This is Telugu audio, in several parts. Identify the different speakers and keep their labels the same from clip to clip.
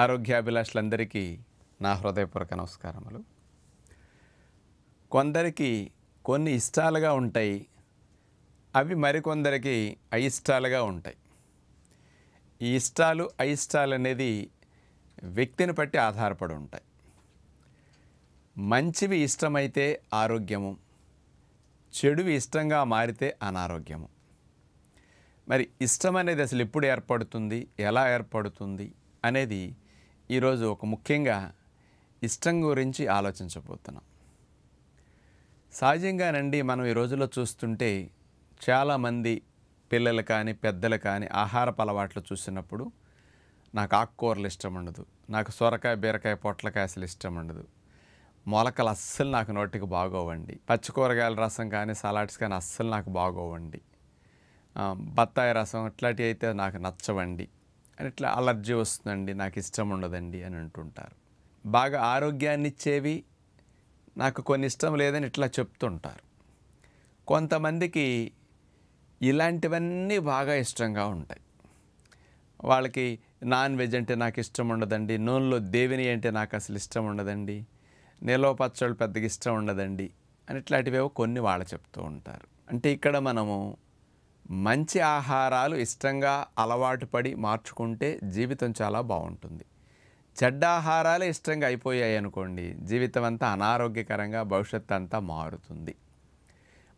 Speaker 1: ఆరోగ్యాభిలాషులందరికీ నా హృదయపూర్వక నమస్కారములు కొందరికి కొన్ని ఇష్టాలుగా ఉంటాయి అవి మరికొందరికి అయిష్టాలుగా ఉంటాయి ఈ ఇష్టాలు అయిష్టాలు అనేది వ్యక్తిని బట్టి ఆధారపడి ఉంటాయి మంచివి ఇష్టమైతే ఆరోగ్యము చెడువి ఇష్టంగా మారితే అనారోగ్యము మరి ఇష్టం అనేది అసలు ఎప్పుడు ఏర్పడుతుంది ఎలా ఏర్పడుతుంది అనేది ఈరోజు ఒక ముఖ్యంగా ఇష్టం గురించి ఆలోచించబోతున్నాం సహజంగానండి మనం ఈ రోజుల్లో చూస్తుంటే చాలామంది పిల్లలు కానీ పెద్దలు కానీ ఆహారపు అలవాట్లు చూసినప్పుడు నాకు ఆకుకూరలు ఇష్టం ఉండదు నాకు సొరకాయ బీరకాయ పొట్లకాయ అసలు ఇష్టం ఉండదు మొలకలు అస్సలు నాకు నోటికి బాగోవండి పచ్చి కూరగాయల రసం కానీ సలాడ్స్ కానీ అస్సలు నాకు బాగోవండి బత్తాయి రసం ఇట్లాంటివి అయితే నాకు నచ్చవండి అని ఇట్లా అలర్జీ వస్తుందండి నాకు ఇష్టం ఉండదండి అని అంటుంటారు బాగా ఆరోగ్యాన్ని ఇచ్చేవి నాకు కొన్ని ఇష్టం లేదని ఇట్లా చెప్తుంటారు కొంతమందికి ఇలాంటివన్నీ బాగా ఇష్టంగా ఉంటాయి వాళ్ళకి నాన్ వెజ్ అంటే నాకు ఇష్టం ఉండదండి నూనెలో దేవిని అంటే నాకు అసలు ఇష్టం ఉండదండి నిలవ పచ్చళ్ళు పెద్దగా ఇష్టం ఉండదండి అని ఇట్లాంటివేవో కొన్ని వాళ్ళు చెప్తూ ఉంటారు అంటే ఇక్కడ మనము మంచి ఆహారాలు ఇష్టంగా అలవాటు పడి మార్చుకుంటే జీవితం చాలా బాగుంటుంది చెడ్డ ఆహారాలు ఇష్టంగా అయిపోయాయి అనుకోండి జీవితం అంతా అనారోగ్యకరంగా భవిష్యత్తు అంతా మారుతుంది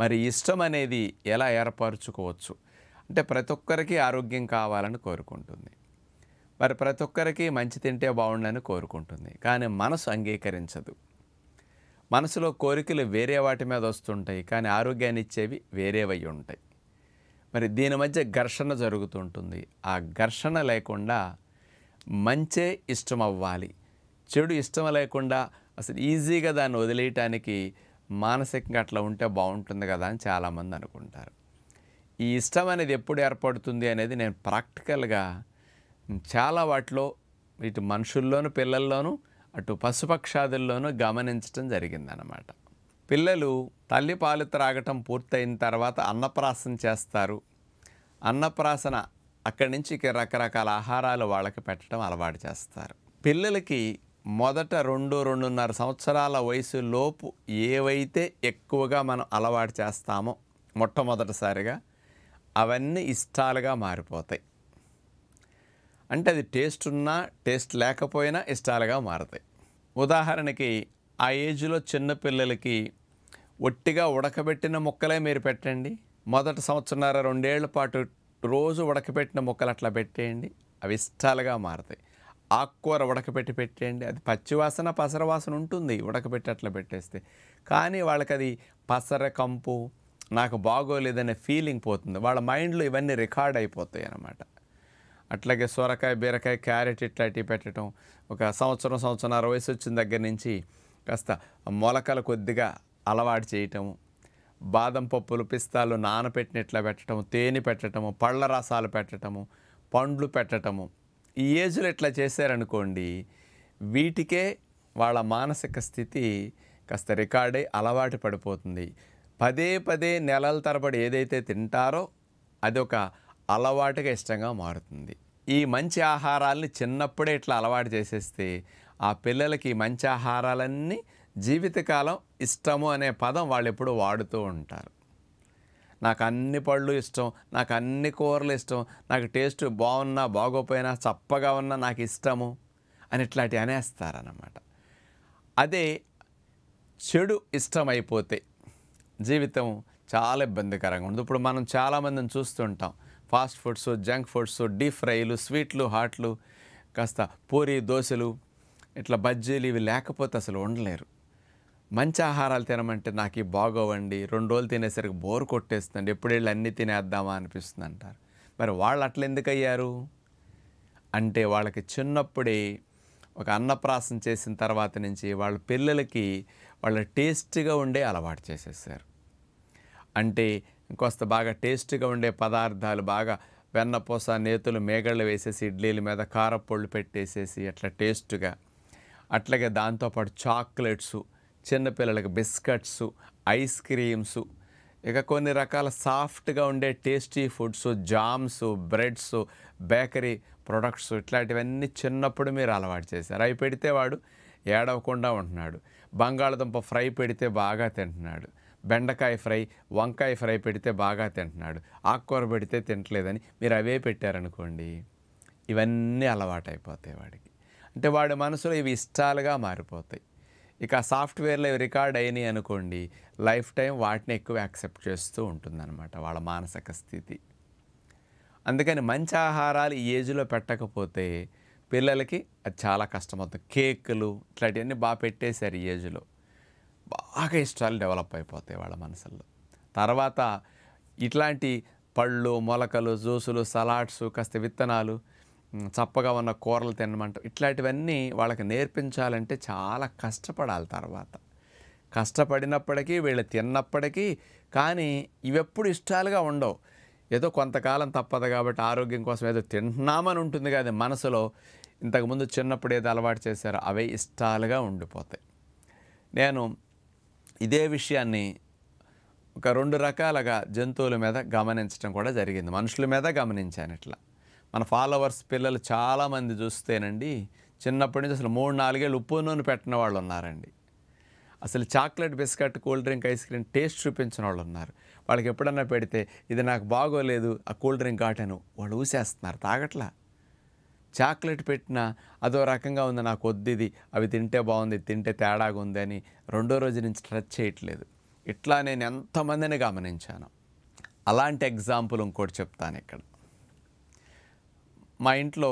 Speaker 1: మరి ఇష్టం అనేది ఎలా ఏర్పరచుకోవచ్చు అంటే ప్రతి ఒక్కరికి ఆరోగ్యం కావాలని కోరుకుంటుంది మరి ప్రతి ఒక్కరికి మంచి తింటే బాగుండని కోరుకుంటుంది కానీ మనసు అంగీకరించదు మనసులో కోరికలు వేరే వాటి మీద వస్తుంటాయి కానీ ఆరోగ్యాన్ని ఇచ్చేవి వేరేవై ఉంటాయి మరి దీని మధ్య ఘర్షణ జరుగుతుంటుంది ఆ ఘర్షణ లేకుండా మంచే ఇష్టం అవ్వాలి చెడు ఇష్టం లేకుండా అసలు ఈజీగా దాన్ని వదిలేయటానికి మానసికంగా అట్లా ఉంటే బాగుంటుంది కదా అని చాలామంది అనుకుంటారు ఈ ఇష్టం అనేది ఎప్పుడు ఏర్పడుతుంది అనేది నేను ప్రాక్టికల్గా చాలా వాటిలో ఇటు మనుషుల్లోనూ పిల్లల్లోనూ అటు పశుపక్షాదుల్లోనూ గమనించడం జరిగిందనమాట పిల్లలు తల్లి పాలు త్రాగటం పూర్తయిన తర్వాత అన్నప్రాసన చేస్తారు అన్నప్రాసన అక్కడి నుంచి రకరకాల ఆహారాలు వాళ్ళకి పెట్టడం అలవాటు చేస్తారు పిల్లలకి మొదట రెండు రెండున్నర సంవత్సరాల వయసులోపు ఏవైతే ఎక్కువగా మనం అలవాటు చేస్తామో మొట్టమొదటిసారిగా అవన్నీ ఇష్టాలుగా మారిపోతాయి అంటే అది టేస్ట్ ఉన్నా టేస్ట్ లేకపోయినా ఇష్టాలుగా మారుతాయి ఉదాహరణకి ఆ ఏజ్లో చిన్నపిల్లలకి ఒట్టిగా ఉడకబెట్టిన మొక్కలే మీరు పెట్టండి మొదటి సంవత్సరంన్నర రెండేళ్ల పాటు రోజు ఉడకబెట్టిన మొక్కలు అట్లా పెట్టేయండి అవి ఇష్టాలుగా మారుతాయి ఆకుకూర ఉడకబెట్టి పెట్టేయండి అది పచ్చివాసన పసర వాసన ఉంటుంది ఉడకబెట్టి అట్లా పెట్టేస్తే కానీ వాళ్ళకి అది పసర కంపు నాకు బాగోలేదనే ఫీలింగ్ పోతుంది వాళ్ళ మైండ్లో ఇవన్నీ రికార్డ్ అయిపోతాయి అన్నమాట అట్లాగే సొరకాయ బీరకాయ క్యారెట్ ఇట్లాంటివి పెట్టడం ఒక సంవత్సరం సంవత్సరం వయసు వచ్చిన దగ్గర నుంచి కాస్త మొలకలు కొద్దిగా అలవాటు చేయటము బాదం పప్పులు పిస్తాలు నానపెట్టినట్లా పెట్టడము తేనె పెట్టడము పళ్ళ రసాలు పెట్టడము పండ్లు పెట్టడము ఈ ఏజ్లు ఇట్లా చేశారనుకోండి వీటికే వాళ్ళ మానసిక స్థితి కాస్త రికార్డై అలవాటు పడిపోతుంది పదే పదే నెలల తరబడి ఏదైతే తింటారో అది ఒక అలవాటుగా ఇష్టంగా మారుతుంది ఈ మంచి ఆహారాల్ని చిన్నప్పుడే ఇట్లా అలవాటు చేసేస్తే ఆ పిల్లలకి మంచి ఆహారాలన్నీ జీవితకాలం ఇష్టము అనే పదం వాళ్ళు ఎప్పుడు వాడుతూ ఉంటారు నాకు అన్ని పళ్ళు ఇష్టం నాకు అన్ని కూరలు ఇష్టం నాకు టేస్ట్ బాగున్నా బాగోపోయినా చప్పగా ఉన్నా నాకు ఇష్టము అని ఇట్లాంటివి అనేస్తారనమాట అదే చెడు ఇష్టమైపోతే జీవితం చాలా ఇబ్బందికరంగా ఉంటుంది ఇప్పుడు మనం చాలామందిని చూస్తుంటాం fast foods junk foods deep ఫ్రైలు స్వీట్లు హాట్లు కాస్త పూరి దోశలు ఇట్లా బజ్జీలు ఇవి లేకపోతే అసలు ఉండలేరు మంచి ఆహారాలు తినమంటే నాకు ఇవి బాగోవండి రెండు రోజులు తినేసరికి బోర్ కొట్టేస్తుంది ఎప్పుడు వెళ్ళి అన్నీ తినేద్దామా అనిపిస్తుంది అంటారు మరి వాళ్ళు అట్లా ఎందుకు అయ్యారు అంటే వాళ్ళకి చిన్నప్పుడే ఒక అన్నప్రాసం చేసిన తర్వాత నుంచి వాళ్ళ పిల్లలకి వాళ్ళ టేస్ట్గా ఉండే అలవాటు చేసేసారు అంటే ఇంకొస్త బాగా టేస్ట్గా ఉండే పదార్థాలు బాగా వెన్నపూస నేతులు మేగళ్ళు వేసేసి ఇడ్లీల మీద కారపొళ్ళు పెట్టేసేసి అట్లా టేస్ట్గా అట్లాగే దాంతోపాటు చాక్లెట్స్ చిన్నపిల్లలకి బిస్కెట్స్ ఐస్ క్రీమ్స్ ఇక కొన్ని రకాల సాఫ్ట్గా ఉండే tasty foods jams breads bakery products ఇట్లాంటివన్నీ చిన్నప్పుడు మీరు అలవాటు చేశారు అవి పెడితే వాడు ఏడవకుండా ఉంటున్నాడు బంగాళదుంప ఫ్రై పెడితే బాగా తింటున్నాడు బెండకాయ ఫ్రై వంకాయ ఫ్రై పెడితే బాగా తింటున్నాడు ఆకుకూర పెడితే తింటలేదని మీరు అవే పెట్టారనుకోండి ఇవన్నీ అలవాటైపోతాయి వాడికి అంటే వాడి మనసులో ఇవి ఇష్టాలుగా మారిపోతాయి ఇక సాఫ్ట్వేర్లో ఇవి రికార్డ్ అయినాయి అనుకోండి లైఫ్ టైం వాటిని ఎక్కువ యాక్సెప్ట్ చేస్తూ ఉంటుందన్నమాట వాళ్ళ మానసిక స్థితి అందుకని మంచి ఆహారాలు ఈ ఏజ్లో పెట్టకపోతే పిల్లలకి అది చాలా కష్టమవుతుంది కేకులు ఇట్లాంటివన్నీ బాగా పెట్టేశారు ఈ ఏజ్లో బాగా ఇష్టాలు డెవలప్ అయిపోతాయి వాళ్ళ మనసుల్లో తర్వాత ఇట్లాంటి పళ్ళు మొలకలు జ్యూసులు సలాడ్స్ కాస్త విత్తనాలు చప్పగా ఉన్న కూరలు తినమంట ఇట్లాంటివన్నీ వాళ్ళకి నేర్పించాలంటే చాలా కష్టపడాలి తర్వాత కష్టపడినప్పటికీ వీళ్ళు తిన్నప్పటికీ కానీ ఇవెప్పుడు ఇష్టాలుగా ఉండవు ఏదో కొంతకాలం తప్పదు కాబట్టి ఆరోగ్యం కోసం ఏదో తింటున్నామని ఉంటుంది కదా మనసులో ఇంతకుముందు చిన్నప్పుడు ఏదో అలవాటు చేశారో అవే ఇష్టాలుగా ఉండిపోతాయి నేను ఇదే విషయాన్ని ఒక రెండు రకాలుగా జంతువుల మీద గమనించడం కూడా జరిగింది మనుషుల మీద గమనించాను ఇట్లా మన ఫాలోవర్స్ పిల్లలు చాలామంది చూస్తేనండి చిన్నప్పటి నుంచి అసలు మూడు నాలుగేళ్ళు ఉప్పు నూనె పెట్టిన వాళ్ళు ఉన్నారండి అసలు chocolate biscuit cool drink ice cream taste చూపించిన వాళ్ళు ఉన్నారు వాళ్ళకి ఎప్పుడన్నా పెడితే ఇది నాకు బాగోలేదు ఆ కూల్ డ్రింక్ కాటను వాళ్ళు ఊసేస్తున్నారు తాగట్లా చాక్లెట్ పెట్టినా అదో రకంగా ఉంది నాకు వద్దిది అవి తింటే బాగుంది తింటే తేడాగా ఉంది అని రెండో రోజు నుంచి ట్రచ్ చేయట్లేదు ఇట్లా నేను ఎంతమందిని గమనించాను అలాంటి ఎగ్జాంపుల్ ఇంకోటి చెప్తాను ఇక్కడ మా ఇంట్లో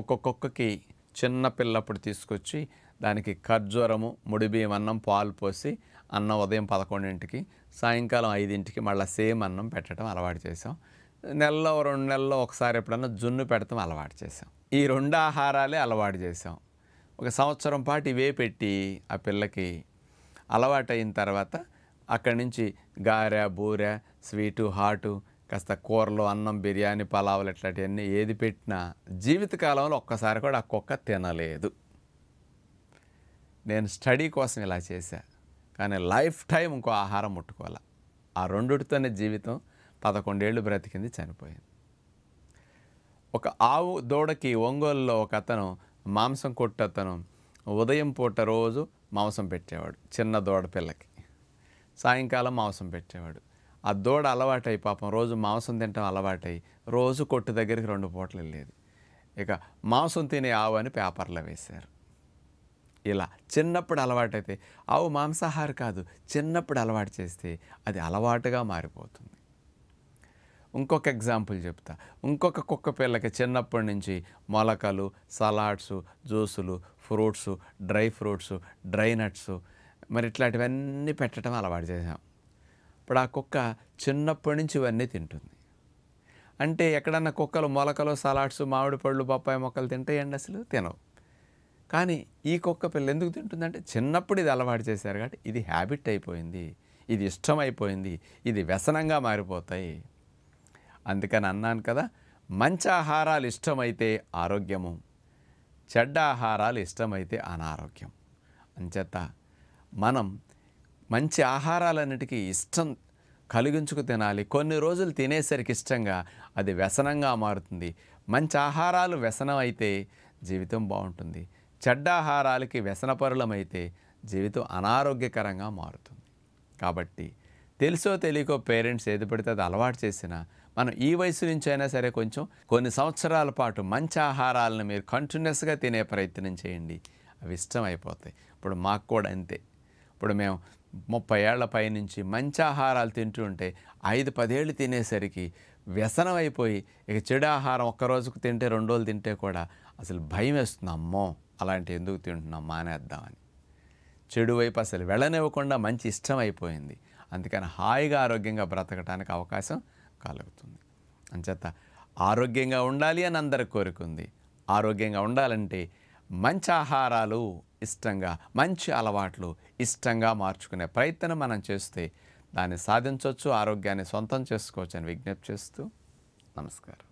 Speaker 1: ఒక్కొక్కొక్కకి చిన్న పిల్లప్పుడు తీసుకొచ్చి దానికి ఖర్జూరము ముడిబియ్యం అన్నం పాలు పోసి అన్నం ఉదయం పదకొండింటికి సాయంకాలం ఐదింటికి మళ్ళీ సేమ్ అన్నం పెట్టడం అలవాటు చేసాం నెలలో రెండు నెలల్లో ఒకసారి ఎప్పుడన్నా జున్ను పెడతాం అలవాటు చేసాం ఈ రెండు ఆహారాలే అలవాటు చేసాం ఒక సంవత్సరం పాటు ఇవే పెట్టి ఆ పిల్లకి అలవాటైన తర్వాత అక్కడి నుంచి గారె బూరె స్వీటు హాటు కాస్త కూరలు అన్నం బిర్యానీ పలావులు ఇట్లాంటివన్నీ ఏది పెట్టినా జీవితకాలంలో ఒక్కసారి కూడా ఆ కుక్క తినలేదు నేను స్టడీ కోసం ఇలా చేశా కానీ లైఫ్ టైం ఇంకో ఆహారం ముట్టుకోవాలి ఆ రెండుతోనే జీవితం పదకొండేళ్ళు బ్రతికింది చనిపోయింది ఒక ఆవు దూడకి ఒంగోలులో ఒక అతను మాంసం కొట్టు అతను ఉదయం పూట రోజు మాంసం పెట్టేవాడు చిన్న దూడ పిల్లకి సాయంకాలం మాంసం పెట్టేవాడు ఆ దూడ అలవాటై పాపం రోజు మాంసం తినటం అలవాటై రోజు కొట్టు దగ్గరికి రెండు పూటలు వెళ్ళేది ఇక మాంసం తినే ఆవు అని పేపర్లో వేశారు ఇలా చిన్నప్పుడు అలవాటైతే ఆవు మాంసాహారి కాదు చిన్నప్పుడు అలవాటు చేస్తే అది అలవాటుగా మారిపోతుంది ఇంకొక ఎగ్జాంపుల్ చెప్తా ఇంకొక కుక్క పిల్లకి చిన్నప్పటి నుంచి మొలకలు సలాడ్స్ జ్యూసులు fruits dry fruits dry nuts మరి ఇట్లాంటివన్నీ పెట్టడం అలవాటు చేసాం ఇప్పుడు ఆ కుక్క చిన్నప్పటి నుంచి ఇవన్నీ తింటుంది అంటే ఎక్కడన్నా కుక్కలు మొలకలు సలాడ్స్ మామిడి పళ్ళు బొప్పాయి మొక్కలు తింటాయండి అసలు తినవు కానీ ఈ కుక్క పిల్ల ఎందుకు తింటుందంటే చిన్నప్పుడు ఇది అలవాటు చేశారు కాబట్టి ఇది హ్యాబిట్ అయిపోయింది ఇది ఇష్టమైపోయింది ఇది వ్యసనంగా మారిపోతాయి అందుకని అన్నాను కదా మంచి ఆహారాలు ఇష్టమైతే ఆరోగ్యము చెడ్డ ఆహారాలు ఇష్టమైతే అనారోగ్యం అంచేత మనం మంచి ఆహారాలన్నిటికీ ఇష్టం కలిగించుకు తినాలి కొన్ని రోజులు తినేసరికి ఇష్టంగా అది వ్యసనంగా మారుతుంది మంచి ఆహారాలు వ్యసనం అయితే జీవితం బాగుంటుంది చెడ్డ ఆహారాలకి వ్యసనపరులమైతే జీవితం అనారోగ్యకరంగా మారుతుంది కాబట్టి తెలుసో తెలియకో పేరెంట్స్ ఏది పడితే అది అలవాటు చేసినా మనం ఈ వయసు నుంచి అయినా సరే కొంచెం కొన్ని సంవత్సరాల పాటు మంచి ఆహారాలను మీరు కంటిన్యూస్గా తినే ప్రయత్నం చేయండి అవి ఇష్టం అయిపోతాయి ఇప్పుడు మాకు కూడా అంతే ఇప్పుడు మేము ముప్పై ఏళ్ల పైనుంచి మంచి ఆహారాలు తింటూ ఉంటే ఐదు పదేళ్ళు తినేసరికి వ్యసనం అయిపోయి ఇక చెడు ఆహారం ఒక్క రోజుకు తింటే రెండు రోజులు తింటే కూడా అసలు భయం వేస్తుంది అమ్మో అలాంటి ఎందుకు తింటున్నాం మానేద్దామని చెడు వైపు అసలు వెళ్ళనివ్వకుండా మంచి ఇష్టం అయిపోయింది అందుకని హాయిగా ఆరోగ్యంగా బ్రతకడానికి అవకాశం కలుగుతుంది అంచేత ఆరోగ్యంగా ఉండాలి అని అందరి కోరుకుంది ఆరోగ్యంగా ఉండాలంటే మంచి ఆహారాలు ఇష్టంగా మంచి అలవాట్లు ఇష్టంగా మార్చుకునే ప్రయత్నం మనం చేస్తే దాన్ని సాధించవచ్చు ఆరోగ్యాన్ని సొంతం చేసుకోవచ్చు అని విజ్ఞప్తి చేస్తూ నమస్కారం